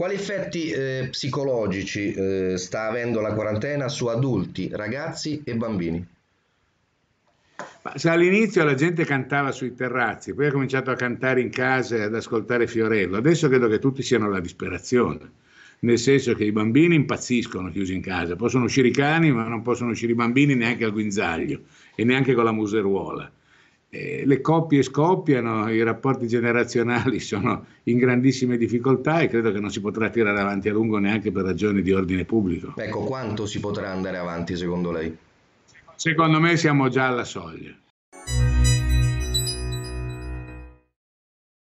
Quali effetti eh, psicologici eh, sta avendo la quarantena su adulti, ragazzi e bambini? Cioè, all'inizio la gente cantava sui terrazzi, poi ha cominciato a cantare in casa e ad ascoltare Fiorello. Adesso credo che tutti siano alla disperazione, nel senso che i bambini impazziscono chiusi in casa. Possono uscire i cani, ma non possono uscire i bambini neanche al guinzaglio e neanche con la museruola eh, le coppie scoppiano, i rapporti generazionali sono in grandissime difficoltà e credo che non si potrà tirare avanti a lungo neanche per ragioni di ordine pubblico. Ecco, quanto si potrà andare avanti secondo lei? Secondo me siamo già alla soglia.